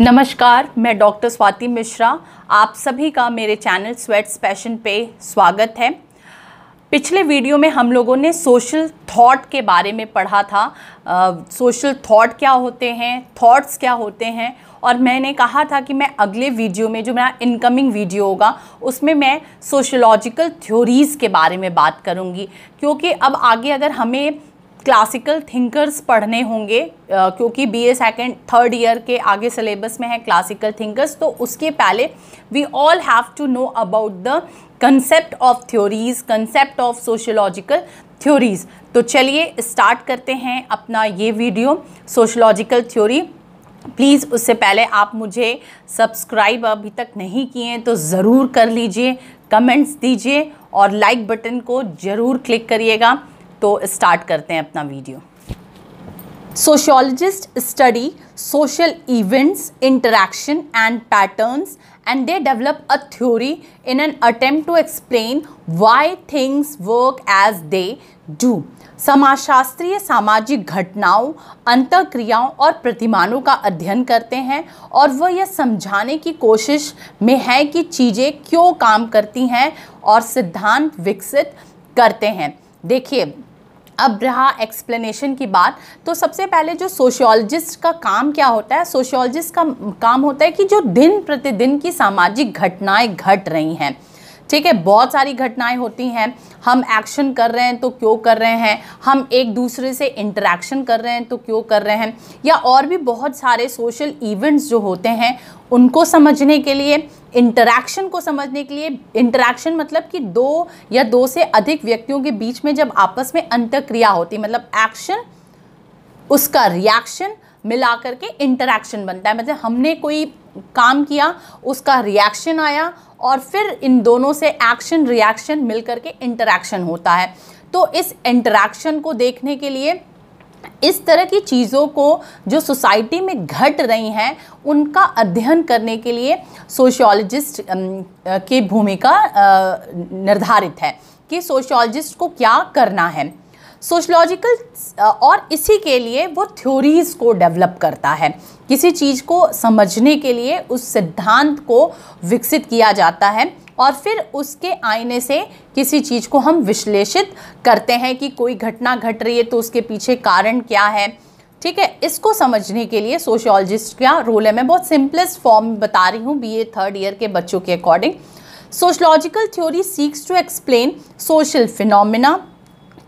नमस्कार मैं डॉक्टर स्वाति मिश्रा आप सभी का मेरे चैनल स्वेट्स पैशन पे स्वागत है पिछले वीडियो में हम लोगों ने सोशल थॉट के बारे में पढ़ा था आ, सोशल थॉट क्या होते हैं थॉट्स क्या होते हैं और मैंने कहा था कि मैं अगले वीडियो में जो मेरा इनकमिंग वीडियो होगा उसमें मैं सोशोलॉजिकल थ्योरीज़ के बारे में बात करूँगी क्योंकि अब आगे अगर हमें क्लासिकल थिंकर्स पढ़ने होंगे क्योंकि B A second third year के आगे सिलेबस में है क्लासिकल थिंकर्स तो उसके पहले we all have to know about the concept of theories concept of sociological theories तो चलिए स्टार्ट करते हैं अपना ये वीडियो सोशोलॉजिकल थ्योरी प्लीज़ उससे पहले आप मुझे सब्सक्राइब अभी तक नहीं किए हैं तो ज़रूर कर लीजिए कमेंट्स दीजिए और लाइक बटन को ज़रूर क्लिक करिएगा तो स्टार्ट करते हैं अपना video sociologist study social events interaction and pattern and they develop a theory in an attempt to explain why things work as they do समाजशास्त्रीय सामाजिक घटनाओं अंतक्रियाओं और प्रतिमानों का अध्ययन करते हैं और वह यह समझाने की कोशिश में है कि चीज़ें क्यों काम करती हैं और सिद्धांत विकसित करते हैं देखिए अब रहा एक्सप्लेनेशन की बात तो सबसे पहले जो सोशियोलॉजिस्ट का काम क्या होता है सोशियोलॉजिस्ट का काम होता है कि जो दिन प्रतिदिन की सामाजिक घटनाएं घट रही हैं ठीक है बहुत सारी घटनाएं होती हैं हम एक्शन कर रहे हैं तो क्यों कर रहे हैं हम एक दूसरे से इंटरेक्शन कर रहे हैं तो क्यों कर रहे हैं या और भी बहुत सारे सोशल इवेंट्स जो होते हैं उनको समझने के लिए इंटरेक्शन को समझने के लिए इंटरेक्शन मतलब कि दो या दो से अधिक व्यक्तियों के बीच में जब आपस में अंतक्रिया होती मतलब एक्शन उसका रिएक्शन मिला करके इंटरेक्शन बनता है मतलब हमने कोई काम किया उसका रिएक्शन आया और फिर इन दोनों से एक्शन रिएक्शन मिल करके इंटरेक्शन होता है तो इस इंटरेक्शन को देखने के लिए इस तरह की चीज़ों को जो सोसाइटी में घट रही हैं उनका अध्ययन करने के लिए सोशियोलॉजिस्ट की भूमिका निर्धारित है कि सोशियोलॉजिस्ट को क्या करना है सोशलॉजिकल और इसी के लिए वो थ्योरीज़ को डेवलप करता है किसी चीज़ को समझने के लिए उस सिद्धांत को विकसित किया जाता है और फिर उसके आईने से किसी चीज़ को हम विश्लेषित करते हैं कि कोई घटना घट रही है तो उसके पीछे कारण क्या है ठीक है इसको समझने के लिए सोशियोलॉजिस्ट का रोल है मैं बहुत सिंपलेस्ट फॉर्म बता रही हूँ बीए थर्ड ईयर के बच्चों के according sociological theory seeks to explain social phenomena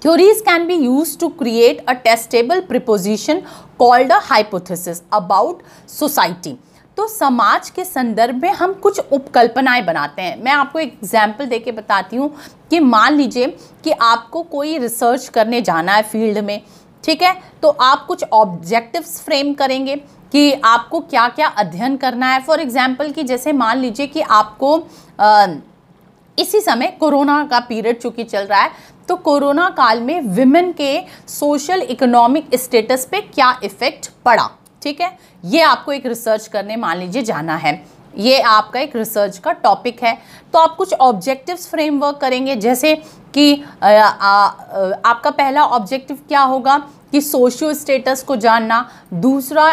theories can be use to create a testable proposition called a hypothesis about society तो समाज के संदर्भ में हम कुछ उपकल्पनाएं बनाते हैं मैं आपको एक एग्जाम्पल दे के बताती हूँ कि मान लीजिए कि आपको कोई रिसर्च करने जाना है फील्ड में ठीक है तो आप कुछ ऑब्जेक्टिव्स फ्रेम करेंगे कि आपको क्या क्या अध्ययन करना है फॉर एग्ज़ाम्पल कि जैसे मान लीजिए कि आपको आ, इसी समय कोरोना का पीरियड चूँकि चल रहा है तो कोरोना काल में विमेन के सोशल इकोनॉमिक स्टेटस पे क्या इफ़ेक्ट पड़ा ठीक है ये आपको एक रिसर्च करने मान लीजिए जाना है ये आपका एक रिसर्च का टॉपिक है तो आप कुछ ऑब्जेक्टिव्स फ्रेमवर्क करेंगे जैसे कि आ, आ, आपका पहला ऑब्जेक्टिव क्या होगा कि सोशियो स्टेटस को जानना दूसरा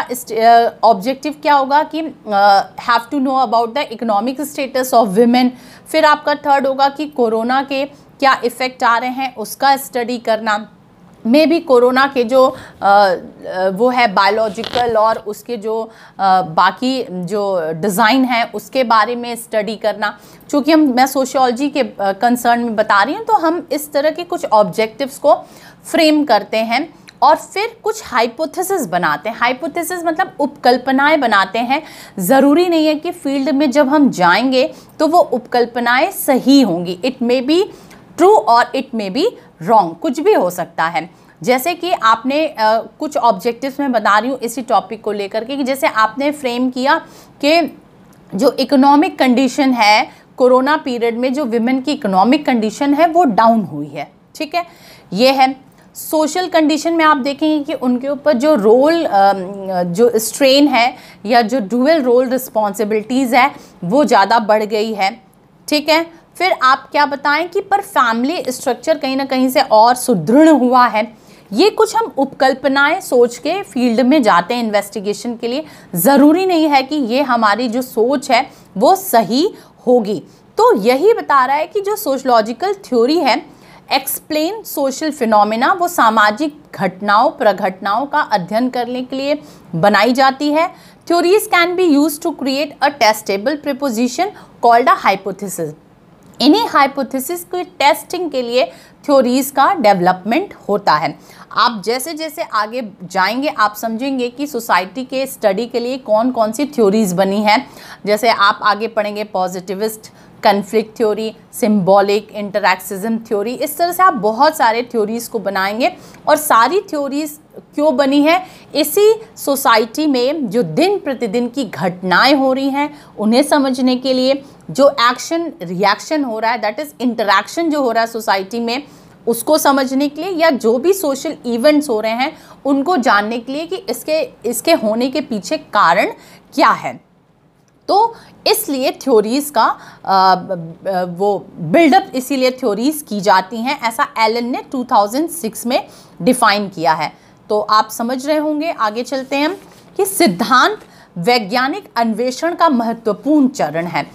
ऑब्जेक्टिव क्या होगा कि have to know about the economic status of women फिर आपका थर्ड होगा कि कोरोना के क्या इफ़ेक्ट आ रहे हैं उसका स्टडी करना में भी कोरोना के जो आ, वो है बायोलॉजिकल और उसके जो आ, बाकी जो डिज़ाइन है उसके बारे में स्टडी करना चूँकि हम मैं सोशियोलॉजी के कंसर्न में बता रही हूँ तो हम इस तरह के कुछ ऑब्जेक्टिव्स को फ्रेम करते हैं और फिर कुछ हाइपोथेसिस बनाते हैं हाइपोथेसिस मतलब उपकल्पनाएं बनाते हैं ज़रूरी नहीं है कि फील्ड में जब हम जाएंगे तो वो उपकल्पनाएं सही होंगी इट मे बी ट्रू और इट मे बी रॉन्ग कुछ भी हो सकता है जैसे कि आपने आ, कुछ ऑब्जेक्टिव्स में बता रही हूँ इसी टॉपिक को लेकर के कि जैसे आपने फ्रेम किया कि जो इकोनॉमिक कंडीशन है कोरोना पीरियड में जो विमेन की इकोनॉमिक कंडीशन है वो डाउन हुई है ठीक है ये है सोशल कंडीशन में आप देखेंगे कि उनके ऊपर जो रोल जो स्ट्रेन है या जो डुअल रोल रिस्पॉन्सिबिलिटीज़ है वो ज़्यादा बढ़ गई है ठीक है फिर आप क्या बताएं कि पर फैमिली स्ट्रक्चर कहीं ना कहीं से और सुदृढ़ हुआ है ये कुछ हम उपकल्पनाएं सोच के फील्ड में जाते हैं इन्वेस्टिगेशन के लिए ज़रूरी नहीं है कि ये हमारी जो सोच है वो सही होगी तो यही बता रहा है कि जो सोशलॉजिकल थ्योरी है एक्सप्लेन सोशल फिनोमेना वो सामाजिक घटनाओं प्रघटनाओं का अध्ययन करने के लिए बनाई जाती है theories can be use to create a testable proposition called a hypothesis इन्हीं हाइपोथेसिस की टेस्टिंग के लिए थ्योरीज का डेवलपमेंट होता है आप जैसे जैसे आगे जाएंगे आप समझेंगे कि सोसाइटी के स्टडी के लिए कौन कौन सी थ्योरीज़ बनी हैं जैसे आप आगे पढ़ेंगे positivist conflict theory symbolic interactionism theory इस तरह से आप बहुत सारे थ्योरीज़ को बनाएंगे और सारी थ्योरीज़ क्यों बनी है इसी सोसाइटी में जो दिन प्रतिदिन की घटनाएं हो रही हैं उन्हें समझने के लिए जो एक्शन रिएक्शन हो रहा है दैट इज़ इंटरैक्शन जो हो रहा है सोसाइटी में उसको समझने के लिए या जो भी सोशल इवेंट्स हो रहे हैं उनको जानने के लिए कि इसके इसके होने के पीछे कारण क्या है तो इसलिए थ्योरीज़ का आ, वो बिल्डअप इसीलिए थ्योरीज़ की जाती हैं ऐसा एलन ने 2006 में डिफ़ाइन किया है तो आप समझ रहे होंगे आगे चलते हैं कि सिद्धांत वैज्ञानिक अन्वेषण का महत्वपूर्ण चरण है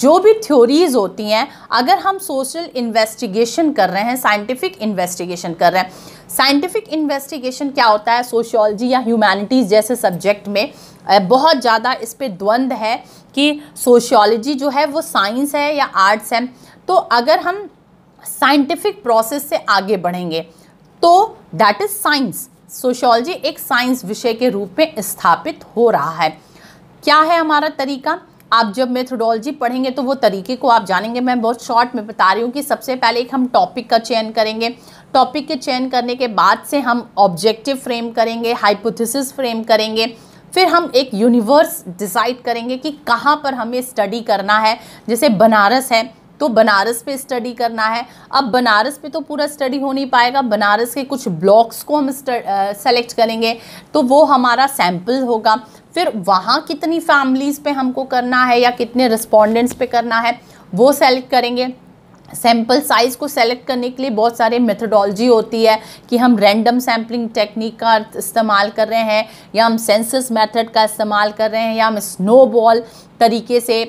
जो भी थ्योरीज़ होती हैं अगर हम सोशल इन्वेस्टिगेशन कर रहे हैं साइंटिफिक इन्वेस्टिगेशन कर रहे हैं साइंटिफिक इन्वेस्टिगेशन क्या होता है सोशियोलॉजी या ह्यूमैनिटीज़ जैसे सब्जेक्ट में बहुत ज़्यादा इस पर द्वंद है कि सोशियोलॉजी जो है वो साइंस है या आर्ट्स है तो अगर हम साइंटिफिक प्रोसेस से आगे बढ़ेंगे तो डैट इज़ साइंस सोशियोलॉजी एक साइंस विषय के रूप में स्थापित हो रहा है क्या है हमारा तरीका आप जब मेथोडोलॉजी पढ़ेंगे तो वो तरीके को आप जानेंगे मैं बहुत शॉर्ट में बता रही हूँ कि सबसे पहले एक हम टॉपिक का चयन करेंगे टॉपिक के चयन करने के बाद से हम ऑब्जेक्टिव फ्रेम करेंगे हाइपोथेसिस फ्रेम करेंगे फिर हम एक यूनिवर्स डिसाइड करेंगे कि कहाँ पर हमें स्टडी करना है जैसे बनारस है तो बनारस पे स्टडी करना है अब बनारस पे तो पूरा स्टडी हो नहीं पाएगा बनारस के कुछ ब्लॉक्स को हम सेलेक्ट करेंगे तो वो हमारा सैम्पल होगा फिर वहाँ कितनी फैमिलीज़ पे हमको करना है या कितने रिस्पोंडेंट्स पे करना है वो सेलेक्ट करेंगे सैम्पल साइज़ को सेलेक्ट करने के लिए बहुत सारे मेथडोलॉजी होती है कि हम रैंडम सैम्पलिंग टेक्निक का इस्तेमाल कर रहे हैं या हम सेंसस मेथड का इस्तेमाल कर रहे हैं या हम स्नो बॉल तरीके से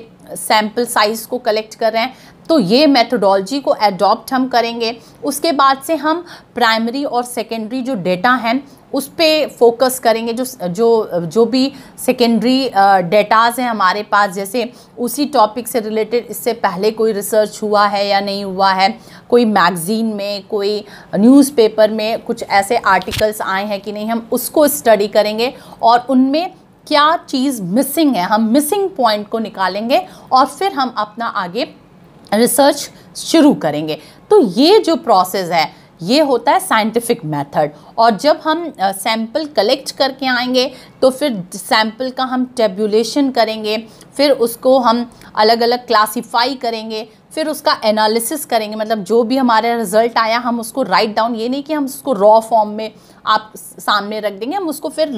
सैम्पल साइज़ को कलेक्ट कर रहे हैं तो ये मेथडोलॉजी को एडॉप्ट हम करेंगे उसके बाद से हम प्राइमरी और सेकेंडरी जो डेटा हैं उस पर फोकस करेंगे जो जो जो भी सेकेंडरी डेटाज़ हैं हमारे पास जैसे उसी टॉपिक से रिलेटेड इससे पहले कोई रिसर्च हुआ है या नहीं हुआ है कोई मैगज़ीन में कोई न्यूज़पेपर में कुछ ऐसे आर्टिकल्स आए हैं कि नहीं हम उसको स्टडी करेंगे और उनमें क्या चीज़ मिसिंग है हम मिसिंग पॉइंट को निकालेंगे और फिर हम अपना आगे रिसर्च शुरू करेंगे तो ये जो प्रोसेस है ये होता है साइंटिफिक मेथड और जब हम सैम्पल कलेक्ट करके आएंगे तो फिर सैंपल का हम टेबुलेशन करेंगे फिर उसको हम अलग अलग क्लासीफाई करेंगे फिर उसका एनालिसिस करेंगे मतलब जो भी हमारा रिजल्ट आया हम उसको राइट डाउन ये नहीं कि हम उसको रॉ फॉर्म में आप सामने रख देंगे हम उसको फिर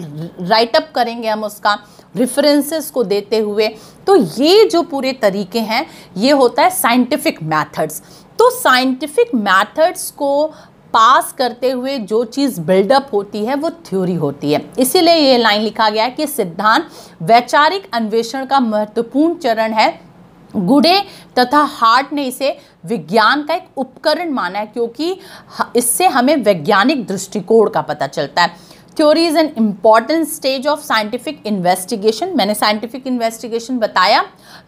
राइट अप करेंगे हम उसका रेफरेंसेस को देते हुए तो ये जो पूरे तरीके हैं ये होता है साइंटिफिक मैथड्स तो साइंटिफिक मैथड्स को पास करते हुए जो चीज़ बिल्डअप होती है वो थ्योरी होती है इसीलिए ये लाइन लिखा गया है कि सिद्धांत वैचारिक अन्वेषण का महत्वपूर्ण चरण है गुडे तथा हार्ट ने इसे विज्ञान का एक उपकरण माना है क्योंकि इससे हमें वैज्ञानिक दृष्टिकोण का पता चलता है theory is an important stage of scientific investigation मैंने साइंटिफिक इन्वेस्टिगेशन बताया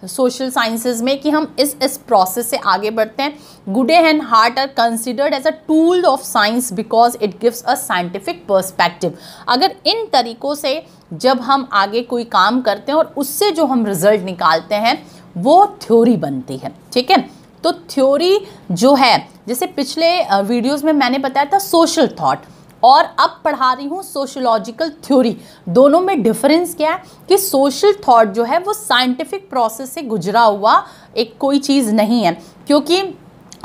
सोशल साइंसेज में कि हम इस इस प्रोसेस से आगे बढ़ते हैं Goode and Hatt are considered as a tool of science because it gives a scientific perspective अगर इन तरीक़ों से जब हम आगे कोई काम करते हैं और उससे जो हम रिज़ल्ट निकालते हैं वो थ्योरी बनती है ठीक है तो थ्योरी जो है जैसे पिछले वीडियोस में मैंने बताया था सोशल थॉट और अब पढ़ा रही हूँ सोशोलॉजिकल थ्योरी दोनों में डिफरेंस क्या है कि सोशल थॉट जो है वो साइंटिफिक प्रोसेस से गुजरा हुआ एक कोई चीज़ नहीं है क्योंकि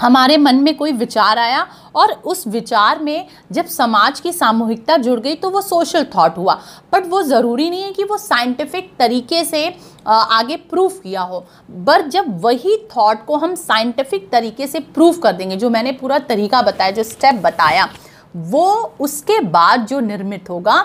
हमारे मन में कोई विचार आया और उस विचार में जब समाज की सामूहिकता जुड़ गई तो वो सोशल थॉट हुआ बट वो ज़रूरी नहीं है कि वो साइंटिफिक तरीके से आगे प्रूफ किया हो पर जब वही थॉट को हम साइंटिफिक तरीके से प्रूफ कर देंगे जो मैंने पूरा तरीका बताया जो स्टेप बताया वो उसके बाद जो निर्मित होगा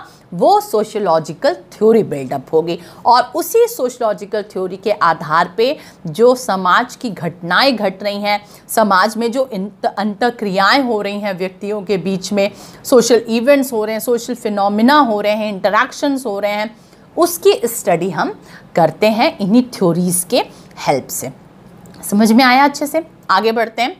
वो सोशियोलॉजिकल थ्योरी बिल्डअप होगी और उसी सोशियोलॉजिकल थ्योरी के आधार पे जो समाज की घटनाएं घट रही हैं समाज में जो अंत क्रियाएँ हो रही हैं व्यक्तियों के बीच में सोशल इवेंट्स हो रहे हैं सोशल फिनोमिना हो रहे हैं इंटरेक्शंस हो रहे हैं उसकी स्टडी हम करते हैं इन्हीं थ्योरीज़ के हेल्प से समझ में आया अच्छे से आगे बढ़ते हैं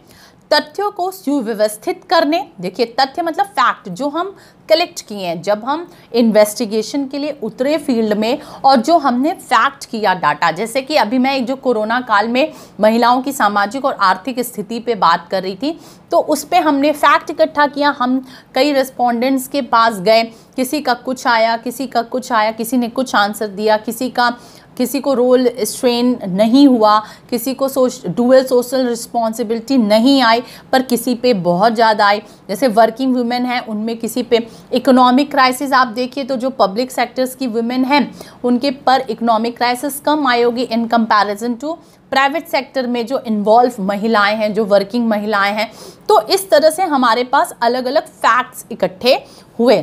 तथ्यों को सुव्यवस्थित करने देखिए तथ्य मतलब फैक्ट जो हम कलेक्ट किए हैं जब हम इन्वेस्टिगेशन के लिए उतरे फील्ड में और जो हमने फैक्ट किया डाटा जैसे कि अभी मैं जो कोरोना काल में महिलाओं की सामाजिक और आर्थिक स्थिति पे बात कर रही थी तो उस पर हमने फैक्ट इकट्ठा किया हम कई रेस्पोंडेंट्स के पास गए किसी का कुछ आया किसी का कुछ आया किसी ने कुछ आंसर दिया किसी का किसी को रोल स्ट्रेन नहीं हुआ किसी को सोश डूएल सोशल रिस्पॉन्सिबिलिटी नहीं आई पर किसी पे बहुत ज़्यादा आई जैसे वर्किंग वुमेन हैं उनमें किसी पे इकोनॉमिक क्राइसिस आप देखिए तो जो पब्लिक सेक्टर्स की वुमेन हैं उनके पर इकोनॉमिक क्राइसिस कम आई होगी in comparison to private sector में जो इन्वॉल्व महिलाएं हैं जो वर्किंग महिलाएं हैं तो इस तरह से हमारे पास अलग अलग फैक्ट्स इकट्ठे हुए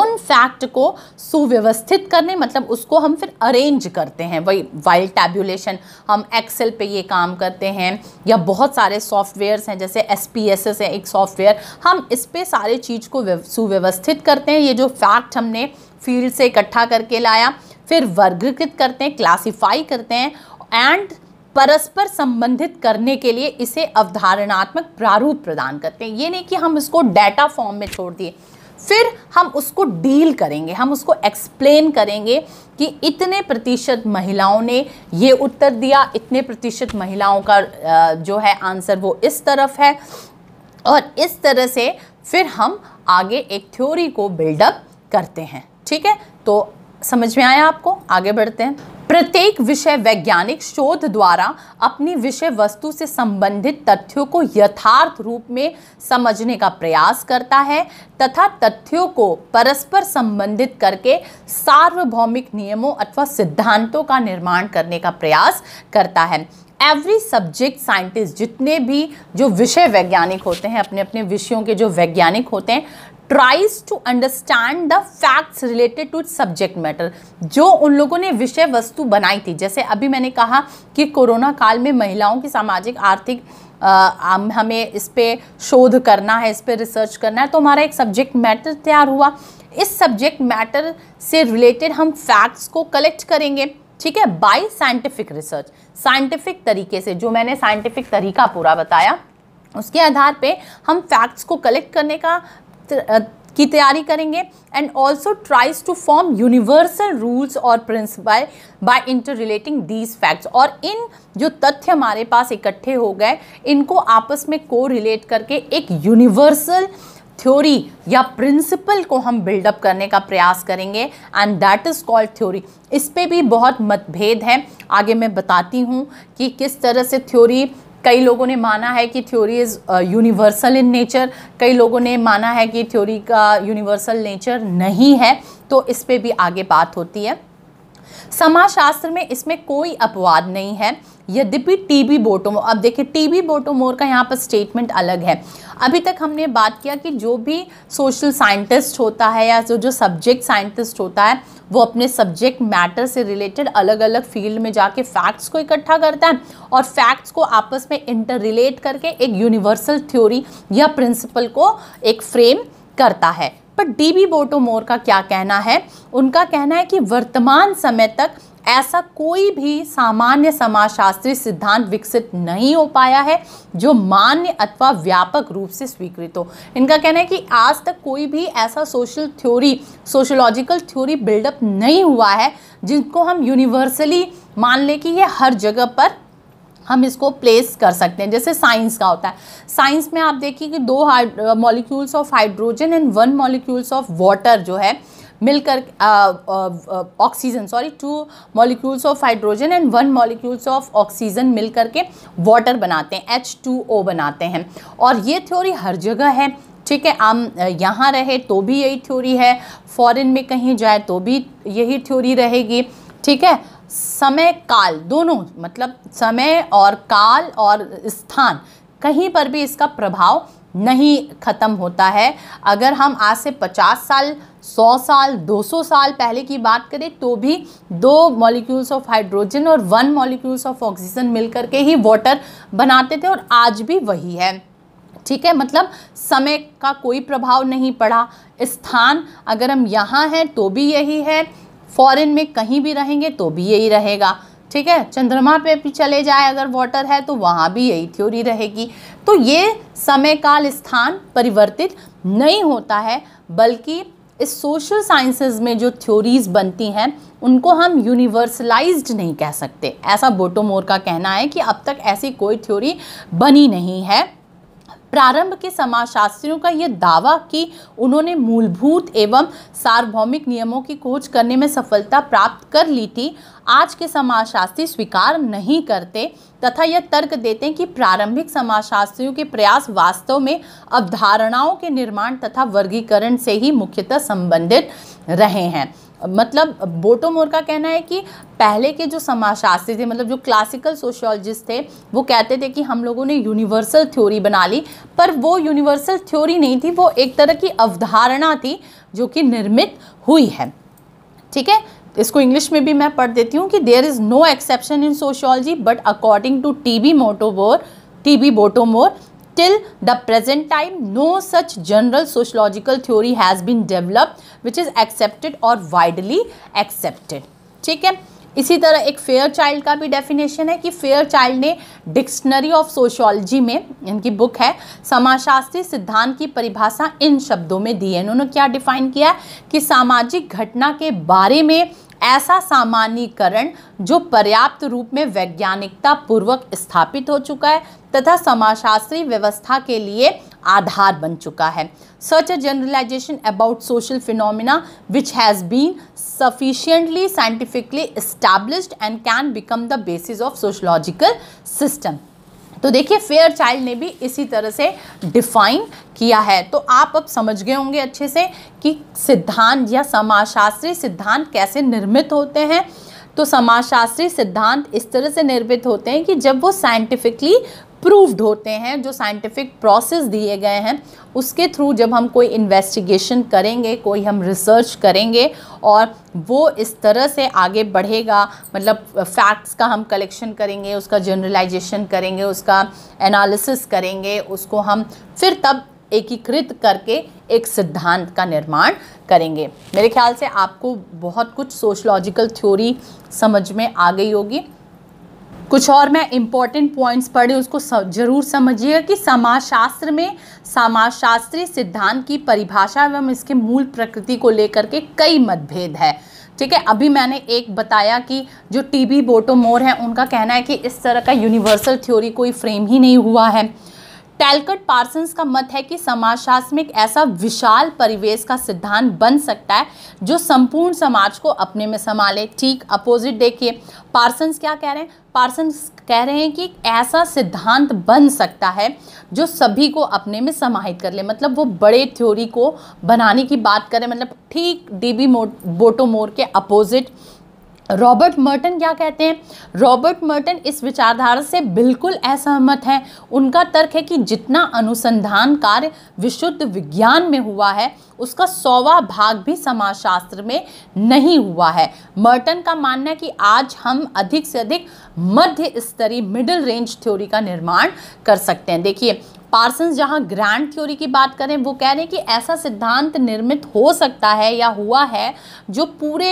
उन फैक्ट को सुव्यवस्थित करने मतलब उसको हम फिर अरेंज करते हैं वही वाइल टैब्यूलेशन हम एक्सेल पे ये काम करते हैं या बहुत सारे सॉफ्टवेयर्स हैं जैसे एस पी एस एस है एक सॉफ्टवेयर हम इस पर सारे चीज़ को सुव्यवस्थित करते हैं ये जो फैक्ट हमने फील्ड से इकट्ठा करके लाया फिर वर्गीकृत करते हैं क्लासीफाई करते हैं एंड परस्पर संबंधित करने के लिए इसे अवधारणात्मक प्रारूप प्रदान करते हैं ये नहीं कि हम इसको डेटा फॉर्म में छोड़ दिए फिर हम उसको डील करेंगे हम उसको एक्सप्लेन करेंगे कि इतने प्रतिशत महिलाओं ने ये उत्तर दिया इतने प्रतिशत महिलाओं का जो है आंसर वो इस तरफ है और इस तरह से फिर हम आगे एक थ्योरी को बिल्डअप करते हैं ठीक है तो समझ में आया आपको आगे बढ़ते हैं प्रत्येक विषय वैज्ञानिक शोध द्वारा अपनी विषय वस्तु से संबंधित तथ्यों को यथार्थ रूप में समझने का प्रयास करता है तथा तथ्यों को परस्पर संबंधित करके सार्वभौमिक नियमों अथवा सिद्धांतों का निर्माण करने का प्रयास करता है एवरी सब्जेक्ट साइंटिस्ट जितने भी जो विषय वैज्ञानिक होते हैं अपने अपने विषयों के जो वैज्ञानिक होते हैं tries to understand the facts related to subject matter जो उन लोगों ने विषय वस्तु बनाई थी जैसे अभी मैंने कहा कि कोरोना काल में महिलाओं की सामाजिक आर्थिक आ, हमें इस पर शोध करना है इस पर रिसर्च करना है तो हमारा एक सब्जेक्ट मैटर तैयार हुआ इस सब्जेक्ट मैटर से रिलेटेड हम फैक्ट्स को कलेक्ट करेंगे ठीक है बाय साइंटिफिक रिसर्च साइंटिफिक तरीके से जो मैंने साइंटिफिक तरीका पूरा बताया उसके आधार पे हम फैक्ट्स को कलेक्ट करने का की तैयारी करेंगे and also tries to form universal rules और principle by interrelating these facts और इन जो तथ्य हमारे पास इकट्ठे हो गए इनको आपस में को रिलेट करके एक यूनिवर्सल थ्योरी या प्रिंसिपल को हम बिल्डअप करने का प्रयास करेंगे and that is called theory इस पर भी बहुत मतभेद है आगे मैं बताती हूँ कि किस तरह से थ्योरी कई लोगों ने माना है कि theory is universal in nature कई लोगों ने माना है कि थ्योरी का यूनिवर्सल नेचर नहीं है तो इस पर भी आगे बात होती है समाजशास्त्र में इसमें कोई अपवाद नहीं है यद्यपि टीबी बोटोमो अब देखिए टीबी बोटोमोर का यहाँ पर स्टेटमेंट अलग है अभी तक हमने बात किया कि जो भी सोशल साइंटिस्ट होता है या जो जो सब्जेक्ट साइंटिस्ट होता है वो अपने सब्जेक्ट मैटर से रिलेटेड अलग अलग फील्ड में जाके फैक्ट्स को इकट्ठा करता है और फैक्ट्स को आपस में इंटर रिलेट करके एक यूनिवर्सल थ्योरी या प्रिंसिपल को एक फ्रेम करता है पर डी बी बोटोमोर का क्या कहना है उनका कहना है कि वर्तमान समय तक ऐसा कोई भी सामान्य समाजशास्त्री सिद्धांत विकसित नहीं हो पाया है जो मान्य अथवा व्यापक रूप से स्वीकृत हो इनका कहना है कि आज तक कोई भी ऐसा social theory sociological theory build up नहीं हुआ है जिनको हम यूनिवर्सली मान लें कि ये हर जगह पर हम इसको प्लेस कर सकते हैं जैसे साइंस का होता है साइंस में आप देखिए कि दो molecules of hydrogen and one molecules of water जो है मिलकर oxygen sorry two molecules of hydrogen and one molecules of oxygen मिलकर के वाटर बनाते हैं एच टू ओ बनाते हैं और ये थ्योरी हर जगह है ठीक है हम यहाँ रहे तो भी यही थ्योरी है फॉरेन में कहीं जाए तो भी यही थ्योरी रहेगी ठीक है समय काल दोनों मतलब समय और काल और स्थान कहीं पर भी इसका प्रभाव नहीं ख़त्म होता है अगर हम आज से 50 साल 100 साल 200 साल पहले की बात करें तो भी दो मॉलिक्यूल्स ऑफ हाइड्रोजन और वन मॉलिक्यूल्स ऑफ ऑक्सीजन मिल के ही वाटर बनाते थे और आज भी वही है ठीक है मतलब समय का कोई प्रभाव नहीं पड़ा स्थान अगर हम यहाँ हैं तो भी यही है फॉरेन में कहीं भी रहेंगे तो भी यही रहेगा ठीक है चंद्रमा पे भी चले जाए अगर वाटर है तो वहाँ भी यही थ्योरी रहेगी तो ये समय काल स्थान परिवर्तित नहीं होता है बल्कि इस सोशल साइंसेज में जो थ्योरीज बनती हैं उनको हम यूनिवर्सलाइज्ड नहीं कह सकते ऐसा बोटोमोर का कहना है कि अब तक ऐसी कोई थ्योरी बनी नहीं है प्रारंभ के समाजशास्त्रियों का यह दावा कि उन्होंने मूलभूत एवं सार्वभौमिक नियमों की खोज करने में सफलता प्राप्त कर ली थी आज के समाजशास्त्री स्वीकार नहीं करते तथा यह तर्क देते हैं कि प्रारंभिक समाजशास्त्रियों के प्रयास वास्तव में अवधारणाओं के निर्माण तथा वर्गीकरण से ही मुख्यतः संबंधित रहे हैं मतलब बोटोमोर का कहना है कि पहले के जो समाजशास्त्री थे मतलब जो क्लासिकल सोशियोलॉजिस्ट थे वो कहते थे कि हम लोगों ने यूनिवर्सल थ्योरी बना ली पर वो यूनिवर्सल थ्योरी नहीं थी वो एक तरह की अवधारणा थी जो कि निर्मित हुई है ठीक है इसको इंग्लिश में भी मैं पढ़ देती हूँ कि there is no exception in sociology but according to T B Bottomore T B Bottomore till the present time no such general sociological theory has been developed which is accepted or widely accepted ठीक है इसी तरह एक fair child का भी definition है कि Fairchild ने डिक्शनरी ऑफ सोशियोलॉजी में इनकी बुक है समाजशास्त्री सिद्धांत की परिभाषा इन शब्दों में दी है इन्होंने क्या डिफाइन किया है कि सामाजिक घटना के बारे में ऐसा सामान्यकरण जो पर्याप्त रूप में वैज्ञानिकता पूर्वक स्थापित हो चुका है तथा समाजशास्त्री व्यवस्था के लिए आधार बन चुका है such a generalization about social phenomena which has been sufficiently scientifically established and can become the basis of sociological system तो देखिए फेयर चाइल्ड ने भी इसी तरह से डिफाइन किया है तो आप अब समझ गए होंगे अच्छे से कि सिद्धांत या समाजशास्त्री सिद्धांत कैसे निर्मित होते हैं तो समाजशास्त्री सिद्धांत इस तरह से निर्मित होते हैं कि जब वो साइंटिफिकली प्रूव्ड होते हैं जो साइंटिफिक प्रोसेस दिए गए हैं उसके थ्रू जब हम कोई इन्वेस्टिगेशन करेंगे कोई हम रिसर्च करेंगे और वो इस तरह से आगे बढ़ेगा मतलब फैक्ट्स का हम कलेक्शन करेंगे उसका जनरलाइजेशन करेंगे उसका एनालिसिस करेंगे उसको हम फिर तब एकीकृत करके एक सिद्धांत का निर्माण करेंगे मेरे ख्याल से आपको बहुत कुछ सोशलॉजिकल थ्योरी समझ में आ गई होगी कुछ और मैं इम्पॉर्टेंट पॉइंट्स पढ़े उसको ज़रूर समझिएगा कि समाजशास्त्र में समाजशास्त्री सिद्धांत की परिभाषा एवं इसके मूल प्रकृति को लेकर के कई मतभेद है ठीक है अभी मैंने एक बताया कि जो टी बी बोटोमोर है उनका कहना है कि इस तरह का यूनिवर्सल थ्योरी कोई फ्रेम ही नहीं हुआ है टैलकट पार्सन्स का मत है कि समाजशास्त्र में एक ऐसा विशाल परिवेश का सिद्धांत बन सकता है जो संपूर्ण समाज को अपने में संभाले ठीक अपोजिट देखिए पार्सन्स क्या कह रहे हैं पार्सन्स कह रहे हैं कि एक ऐसा सिद्धांत बन सकता है जो सभी को अपने में समाहित कर ले मतलब वो बड़े थ्योरी को बनाने की बात करें मतलब ठीक डी बी मोटोमोर के अपोजिट रॉबर्ट मर्टन क्या कहते हैं रॉबर्ट मर्टन इस विचारधारा से बिल्कुल असहमत हैं उनका तर्क है कि जितना अनुसंधान कार्य विशुद्ध विज्ञान में हुआ है उसका सौवा भाग भी समाजशास्त्र में नहीं हुआ है मर्टन का मानना है कि आज हम अधिक से अधिक मध्य स्तरीय मिडिल रेंज थ्योरी का निर्माण कर सकते हैं देखिए पार्सन्स जहां ग्रैंड थ्योरी की बात करें वो कह रहे हैं कि ऐसा सिद्धांत निर्मित हो सकता है या हुआ है जो पूरे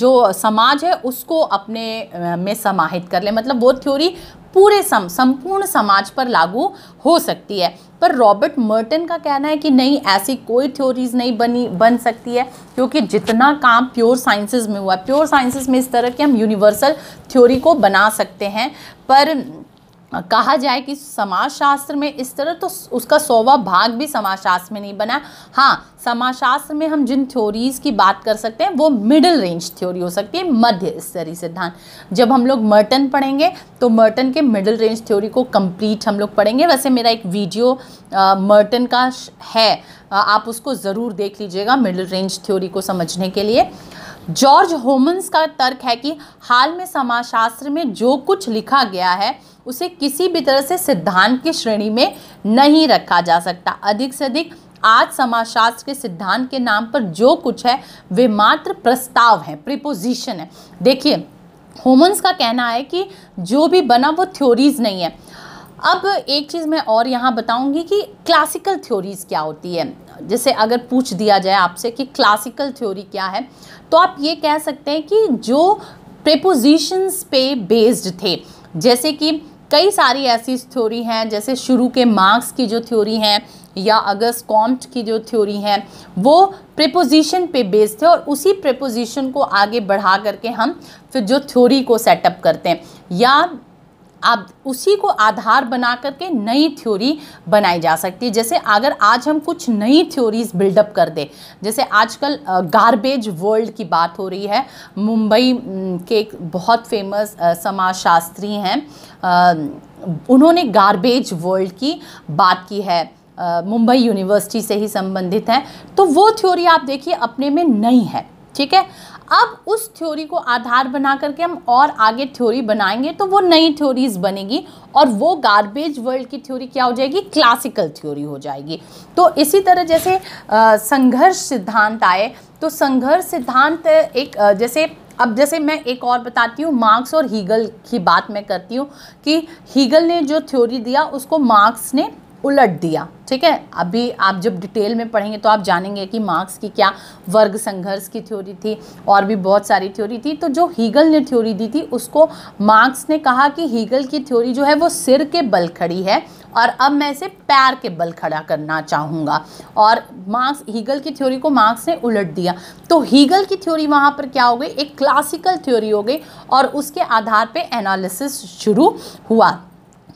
जो समाज है उसको अपने में समाहित कर ले मतलब वो थ्योरी पूरे सम संपूर्ण समाज पर लागू हो सकती है पर रॉबर्ट मर्टन का कहना है कि नहीं ऐसी कोई थ्योरीज नहीं बनी बन सकती है क्योंकि जितना काम प्योर साइंसेज में हुआ प्योर साइंसेज में इस तरह की हम यूनिवर्सल थ्योरी को बना सकते हैं पर कहा जाए कि समाजशास्त्र में इस तरह तो उसका सौवा भाग भी समाजशास्त्र में नहीं बना हाँ समाजशास्त्र में हम जिन थ्योरीज़ की बात कर सकते हैं वो मिडिल रेंज थ्योरी हो सकती है मध्य स्तरीय सिद्धांत जब हम लोग मर्टन पढ़ेंगे तो मर्टन के मिडिल रेंज थ्योरी को कंप्लीट हम लोग पढ़ेंगे वैसे मेरा एक वीडियो आ, मर्टन का है आ, आप उसको ज़रूर देख लीजिएगा मिडिल रेंज थ्योरी को समझने के लिए जॉर्ज होमन्स का तर्क है कि हाल में समाजशास्त्र में जो कुछ लिखा गया है उसे किसी भी तरह से सिद्धांत की श्रेणी में नहीं रखा जा सकता अधिक से अधिक आज समाजशास्त्र के सिद्धांत के नाम पर जो कुछ है वे मात्र प्रस्ताव हैं प्रिपोजिशन है देखिए होमन्स का कहना है कि जो भी बना वो थ्योरीज नहीं है अब एक चीज़ मैं और यहाँ बताऊँगी कि क्लासिकल थ्योरीज क्या होती है जैसे अगर पूछ दिया जाए आपसे कि क्लासिकल थ्योरी क्या है तो आप ये कह सकते हैं कि जो प्रेपोजिशंस पे बेस्ड थे जैसे कि कई सारी ऐसी थ्योरी हैं जैसे शुरू के मार्क्स की जो थ्योरी हैं या अगस्त कॉम्प्ट की जो थ्योरी हैं वो प्रिपोजिशन पे बेस्ड थे और उसी प्रपोजिशन को आगे बढ़ा करके हम फिर जो थ्योरी को सेटअप करते हैं या आप उसी को आधार बना करके नई थ्योरी बनाई जा सकती है जैसे अगर आज हम कुछ नई थ्योरीज बिल्डअप कर दें जैसे आजकल गार्बेज वर्ल्ड की बात हो रही है मुंबई के एक बहुत फेमस समाजशास्त्री हैं उन्होंने गार्बेज वर्ल्ड की बात की है मुंबई यूनिवर्सिटी से ही संबंधित हैं तो वो थ्योरी आप देखिए अपने में नई है ठीक है अब उस थ्योरी को आधार बना करके हम और आगे थ्योरी बनाएंगे तो वो नई थ्योरीज बनेगी और वो गार्बेज वर्ल्ड की थ्योरी क्या हो जाएगी क्लासिकल थ्योरी हो जाएगी तो इसी तरह जैसे संघर्ष सिद्धांत आए तो संघर्ष सिद्धांत एक जैसे अब जैसे मैं एक और बताती हूँ मार्क्स और हीगल की बात मैं करती हूँ कि हीगल ने जो थ्योरी दिया उसको मार्क्स ने उलट दिया ठीक है अभी आप जब डिटेल में पढ़ेंगे तो आप जानेंगे कि मार्क्स की क्या वर्ग संघर्ष की थ्योरी थी और भी बहुत सारी थ्योरी थी तो जो हीगल ने थ्योरी दी थी उसको मार्क्स ने कहा कि हीगल की थ्योरी जो है वो सिर के बल खड़ी है और अब मैं इसे पैर के बल खड़ा करना चाहूँगा और मार्क्स हीगल की थ्योरी को मार्क्स ने उलट दिया तो हीगल की थ्योरी वहाँ पर क्या हो गई एक क्लासिकल थ्योरी हो गई और उसके आधार पर एनालिसिस शुरू हुआ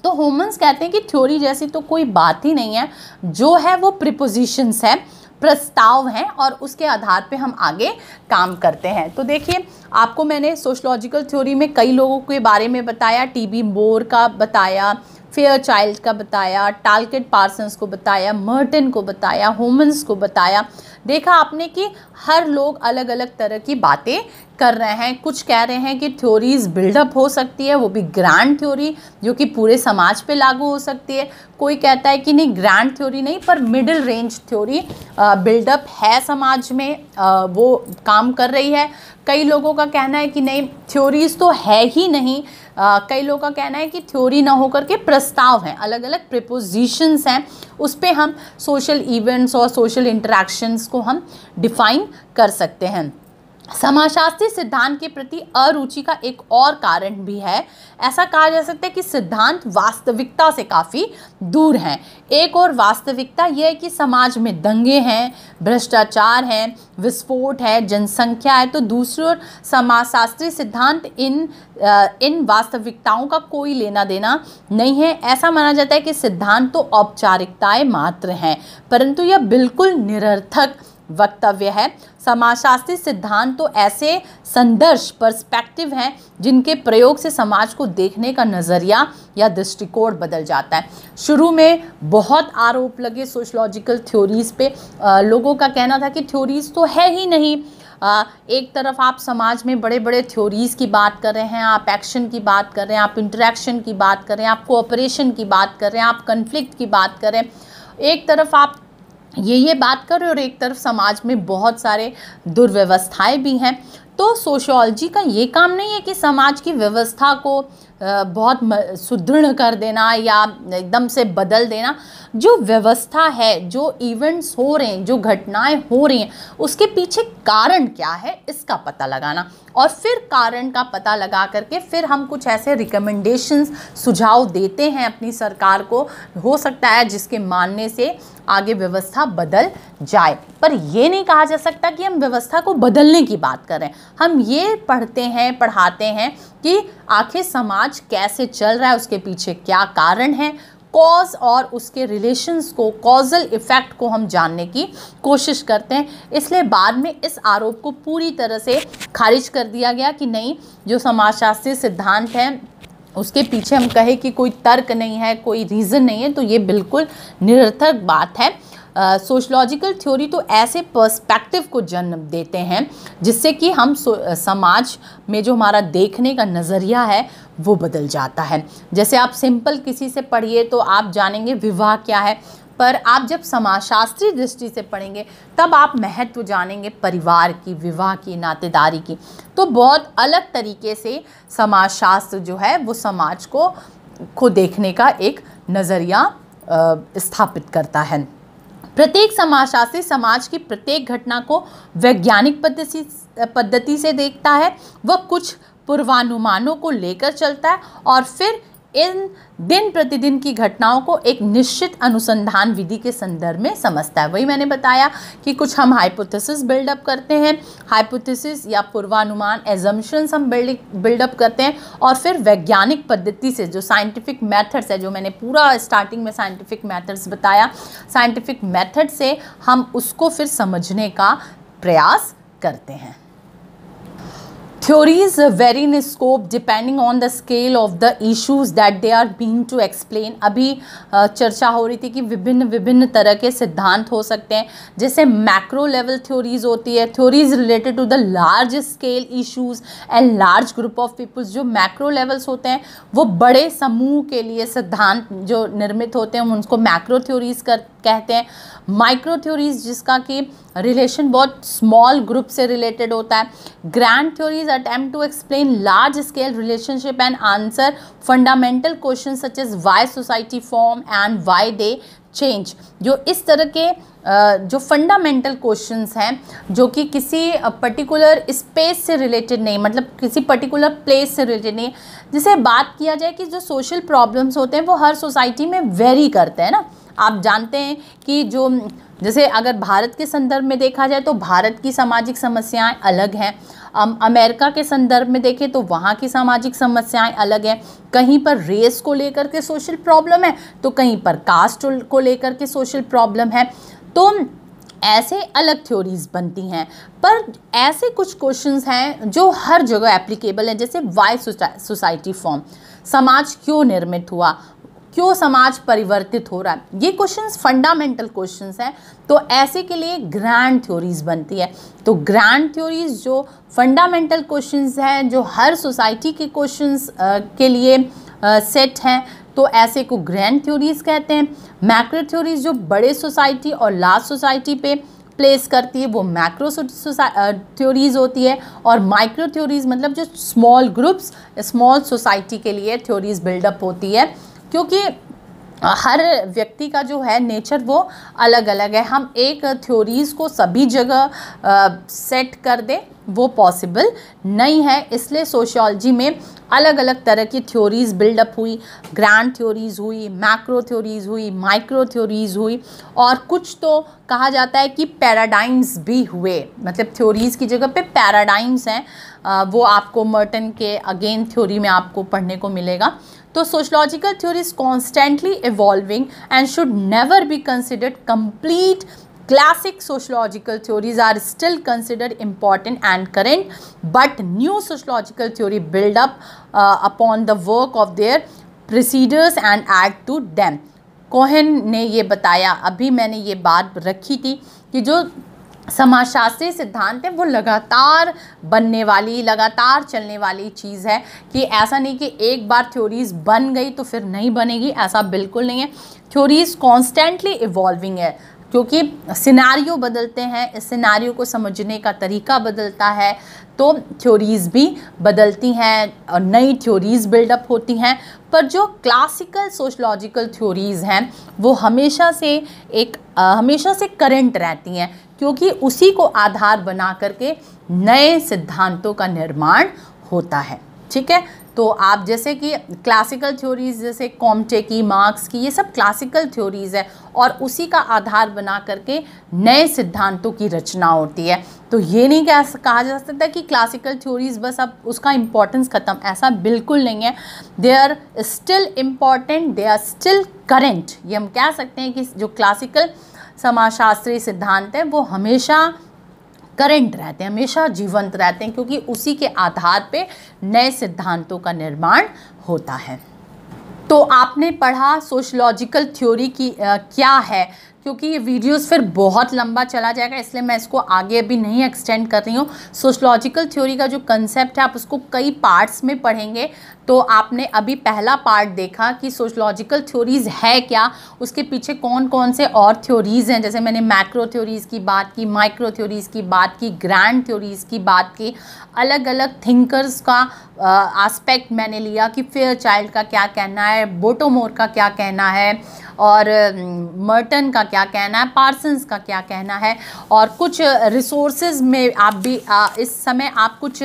तो होमन्स कहते हैं कि थ्योरी जैसी तो कोई बात ही नहीं है जो है वो प्रिपोजिशंस है प्रस्ताव हैं और उसके आधार पे हम आगे काम करते हैं तो देखिए आपको मैंने सोशलॉजिकल थ्योरी में कई लोगों के बारे में बताया टीबी बोर का बताया फेयर चाइल्ड का बताया टालकेट पार्सन्स को बताया मर्टन को बताया होमन्स को बताया देखा आपने कि हर लोग अलग अलग तरह की बातें कर रहे हैं कुछ कह रहे हैं कि थ्योरीज बिल्डअप हो सकती है वो भी ग्रैंड थ्योरी जो कि पूरे समाज पे लागू हो सकती है कोई कहता है कि नहीं ग्रैंड थ्योरी नहीं पर मिडिल रेंज थ्योरी बिल्डअप है समाज में आ, वो काम कर रही है कई लोगों का कहना है कि नहीं थ्योरीज तो है ही नहीं आ, कई लोगों का कहना है कि थ्योरी ना होकर के प्रस्ताव हैं अलग अलग प्रिपोजिशंस हैं उस पर हम सोशल इवेंट्स और सोशल इंटरेक्शंस को हम डिफाइन कर सकते हैं समाजशास्त्री सिद्धांत के प्रति अरुचि का एक और कारण भी है ऐसा कहा जा सकता है कि सिद्धांत वास्तविकता से काफ़ी दूर हैं एक और वास्तविकता यह है कि समाज में दंगे हैं भ्रष्टाचार हैं विस्फोट है जनसंख्या है तो दूसरी ओर समाजशास्त्री सिद्धांत इन इन वास्तविकताओं का कोई लेना देना नहीं है ऐसा माना जाता है कि सिद्धांत तो औपचारिकताएँ मात्र हैं परंतु यह बिल्कुल निरर्थक वक्तव्य है समाजशास्त्री सिद्धांत तो ऐसे संदर्श पर्सपेक्टिव हैं जिनके प्रयोग से समाज को देखने का नज़रिया या दृष्टिकोण बदल जाता है शुरू में बहुत आरोप लगे सोशलॉजिकल थ्योरीज़ पे आ, लोगों का कहना था कि थ्योरीज़ तो है ही नहीं आ, एक तरफ आप समाज में बड़े बड़े थ्योरीज़ की बात कर रहे हैं आप एक्शन की बात कर रहे हैं आप इंटरेक्शन की बात कर रहे हैं आप कोऑपरेशन की बात कर रहे हैं आप कन्फ्लिक्ट की बात करें एक तरफ आप ये ये बात करें और एक तरफ समाज में बहुत सारे दुर्व्यवस्थाएं भी हैं तो सोशोलॉजी का ये काम नहीं है कि समाज की व्यवस्था को बहुत सुदृढ़ कर देना या एकदम से बदल देना जो व्यवस्था है जो इवेंट्स हो रहे हैं जो घटनाएं हो रही हैं उसके पीछे कारण क्या है इसका पता लगाना और फिर कारण का पता लगा करके फिर हम कुछ ऐसे रिकमेंडेशंस सुझाव देते हैं अपनी सरकार को हो सकता है जिसके मानने से आगे व्यवस्था बदल जाए पर यह नहीं कहा जा सकता कि हम व्यवस्था को बदलने की बात करें हम ये पढ़ते हैं पढ़ाते हैं कि आखिर समाज कैसे चल रहा है उसके पीछे क्या कारण है कॉज और उसके रिलेशंस को कॉजल इफ़ेक्ट को हम जानने की कोशिश करते हैं इसलिए बाद में इस आरोप को पूरी तरह से खारिज कर दिया गया कि नहीं जो समाजशास्त्रीय सिद्धांत हैं उसके पीछे हम कहें कि कोई तर्क नहीं है कोई रीज़न नहीं है तो ये बिल्कुल निरर्थक बात है सोशलॉजिकल uh, थ्योरी तो ऐसे पर्सपेक्टिव को जन्म देते हैं जिससे कि हम समाज में जो हमारा देखने का नज़रिया है वो बदल जाता है जैसे आप सिंपल किसी से पढ़िए तो आप जानेंगे विवाह क्या है पर आप जब समाजशास्त्री दृष्टि से पढ़ेंगे तब आप महत्व जानेंगे परिवार की विवाह की नातेदारी की तो बहुत अलग तरीके से समाजशास्त्र जो है वो समाज को को देखने का एक नज़रिया स्थापित करता है प्रत्येक समाजशास्त्री समाज की प्रत्येक घटना को वैज्ञानिक पद्धति पद्धति से देखता है वह कुछ पूर्वानुमानों को लेकर चलता है और फिर इन दिन प्रतिदिन की घटनाओं को एक निश्चित अनुसंधान विधि के संदर्भ में समझता है वही मैंने बताया कि कुछ हम हाइपोथेसिस बिल्डअप करते हैं हाइपोथेसिस या पूर्वानुमान एजम्पन्स हम बिल्डअप करते हैं और फिर वैज्ञानिक पद्धति से जो साइंटिफिक मेथड्स है जो मैंने पूरा स्टार्टिंग में साइंटिफिक मैथड्स बताया साइंटिफिक मैथड से हम उसको फिर समझने का प्रयास करते हैं theories vary in scope depending on the scale of the issues that they are been to explain अभी चर्चा हो रही थी कि विभिन्न विभिन्न तरह के सिद्धांत हो सकते हैं जैसे मैक्रो लेवल थ्योरीज होती है theories related to the large scale issues and large group of peoples जो मैक्रो लेवल्स होते हैं वो बड़े समूह के लिए सिद्धांत जो निर्मित होते हैं उनको मैक्रो थ्योरीज कर कहते हैं माइक्रो थ्योरीज जिसका कि रिलेशन बहुत स्मॉल ग्रुप से रिलेटेड होता है grand theories attempt to explain large scale relationship and answer fundamental question such as why society form and why they change जो इस तरह के जो फंडामेंटल क्वेश्चंस हैं जो कि किसी पर्टिकुलर स्पेस से रिलेटेड नहीं मतलब किसी पर्टिकुलर प्लेस से रिलेटेड नहीं जिसे बात किया जाए कि जो सोशल प्रॉब्लम्स होते हैं वो हर सोसाइटी में वेरी करते हैं ना आप जानते हैं कि जो जैसे अगर भारत के संदर्भ में देखा जाए तो भारत की सामाजिक समस्याएं अलग हैं अमेरिका के संदर्भ में देखें तो वहाँ की सामाजिक समस्याएं अलग हैं कहीं पर रेस को लेकर के सोशल प्रॉब्लम है तो कहीं पर कास्ट को लेकर के सोशल प्रॉब्लम है तो ऐसे अलग थ्योरीज बनती हैं पर ऐसे कुछ क्वेश्चंस हैं जो हर जगह एप्लीकेबल हैं जैसे वाई सोसाइटी फॉर्म समाज क्यों निर्मित हुआ क्यों समाज परिवर्तित हो रहा है ये क्वेश्चंस फंडामेंटल क्वेश्चंस हैं तो ऐसे के लिए ग्रैंड थ्योरीज बनती है तो ग्रैंड थ्योरीज जो फंडामेंटल क्वेश्चंस हैं जो हर सोसाइटी के क्वेश्चंस के लिए सेट हैं तो ऐसे को ग्रैंड थ्योरीज कहते हैं मैक्रो थ्योरीज जो बड़े सोसाइटी और लार्ज सोसाइटी पे प्लेस करती है वो मैक्रो थ्योरीज होती है और माइक्रो थ्योरीज मतलब जो स्मॉल ग्रुप्स स्मॉल सोसाइटी के लिए थ्योरीज बिल्डअप होती है क्योंकि हर व्यक्ति का जो है नेचर वो अलग अलग है हम एक थ्योरीज़ को सभी जगह सेट कर दें वो पॉसिबल नहीं है इसलिए सोशियोलॉजी में अलग अलग तरह की थ्योरीज़ बिल्डअप हुई ग्रैंड थ्योरीज़ हुई मैक्रो थ्योरीज़ हुई माइक्रो थ्योरीज़ हुई और कुछ तो कहा जाता है कि पैराडाइम्स भी हुए मतलब थ्योरीज़ की जगह पे पैराडाइम्स हैं वो आपको मर्टन के अगेन थ्योरी में आपको पढ़ने को मिलेगा तो sociological theory is constantly evolving and should never be considered complete classic sociological theories are still considered important and current but new sociological theory build up upon the work of their predecessors and add to them Cohen ने ये बताया अभी मैंने ये बात रखी थी कि जो समाजशास्त्रीय सिद्धांत है वो लगातार बनने वाली लगातार चलने वाली चीज़ है कि ऐसा नहीं कि एक बार थ्योरीज़ बन गई तो फिर नहीं बनेगी ऐसा बिल्कुल नहीं है थ्योरीज़ कॉन्स्टेंटली इवॉल्विंग है क्योंकि सिनारियों बदलते हैं इस सिनारियों को समझने का तरीका बदलता है तो थ्योरीज़ भी बदलती हैं और नई थ्योरीज़ बिल्डअप होती हैं पर जो क्लासिकल सोशलॉजिकल थ्योरीज़ हैं वो हमेशा से एक आ, हमेशा से करंट रहती हैं क्योंकि उसी को आधार बना करके नए सिद्धांतों का निर्माण होता है ठीक है तो आप जैसे कि क्लासिकल थ्योरीज़ जैसे कॉमटे की मार्क्स की ये सब क्लासिकल थ्योरीज़ है और उसी का आधार बना करके नए सिद्धांतों की रचना होती है तो ये नहीं कह कहा जा सकता कि क्लासिकल थ्योरीज़ बस अब उसका इम्पोर्टेंस ख़त्म ऐसा बिल्कुल नहीं है they are still important they are still current ये हम कह सकते हैं कि जो क्लासिकल समाजशास्त्रीय सिद्धांत है वो हमेशा करंट रहते हैं हमेशा जीवंत रहते हैं क्योंकि उसी के आधार पे नए सिद्धांतों का निर्माण होता है तो आपने पढ़ा सोशलॉजिकल थ्योरी की आ, क्या है क्योंकि ये वीडियोस फिर बहुत लंबा चला जाएगा इसलिए मैं इसको आगे अभी नहीं एक्सटेंड कर रही हूँ सोशलॉजिकल थ्योरी का जो कंसेप्ट है आप उसको कई पार्ट्स में पढ़ेंगे तो आपने अभी पहला पार्ट देखा कि सोशलॉजिकल थ्योरीज़ है क्या उसके पीछे कौन कौन से और थ्योरीज़ हैं जैसे मैंने मैक्रो थ्योरीज़ की बात की माइक्रो थ्योरीज़ की बात की ग्रैंड थ्योरीज़ की बात की अलग अलग थिंकर्स का आस्पेक्ट मैंने लिया कि फेयर चाइल्ड का क्या कहना है बोटोमोर का क्या कहना है और मर्टन का क्या कहना है पार्सन्स का क्या कहना है और कुछ रिसोर्स में आप भी आ, इस समय आप कुछ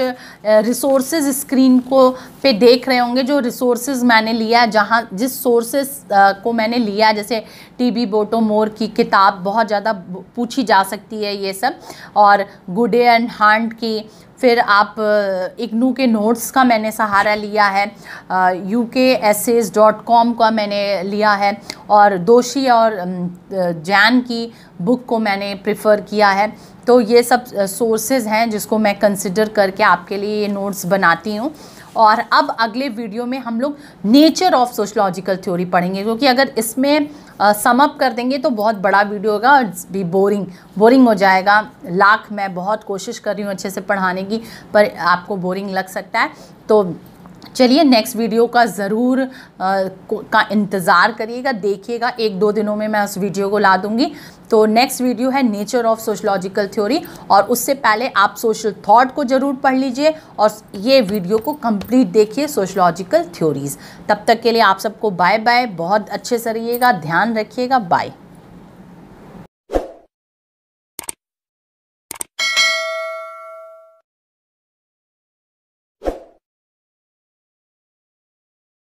रिसोर्स स्क्रीन को पे देख रहे होंगे जो रिसोर्स मैंने लिया जहाँ जिस सोर्सेज को मैंने लिया जैसे टी बी बोटो मोर की किताब बहुत ज़्यादा पूछी जा सकती है ये सब और गुडे एंड हांड की फिर आप इग्नू के नोट्स का मैंने सहारा लिया है यू के एसेज डॉट कॉम का मैंने लिया है और दोषी और जैन की बुक को मैंने प्रिफ़र किया है तो ये सब सोर्सेज हैं जिसको मैं कंसिडर करके आपके लिए ये नोट्स बनाती हूँ और अब अगले वीडियो में हम लोग नेचर ऑफ सोशलॉजिकल थ्योरी पढ़ेंगे क्योंकि अगर इसमें समअप कर देंगे तो बहुत बड़ा वीडियो होगा और भी बोरिंग बोरिंग हो जाएगा लाख मैं बहुत कोशिश कर रही हूँ अच्छे से पढ़ाने की पर आपको बोरिंग लग सकता है तो चलिए नेक्स्ट वीडियो का ज़रूर का इंतज़ार करिएगा देखिएगा एक दो दिनों में मैं उस वीडियो को ला दूंगी तो नेक्स्ट वीडियो है नेचर ऑफ सोशलॉजिकल थ्योरी और उससे पहले आप सोशल थॉट को ज़रूर पढ़ लीजिए और ये वीडियो को कंप्लीट देखिए सोशलॉजिकल थ्योरीज़ तब तक के लिए आप सबको बाय बाय बहुत अच्छे से रहिएगा ध्यान रखिएगा बाय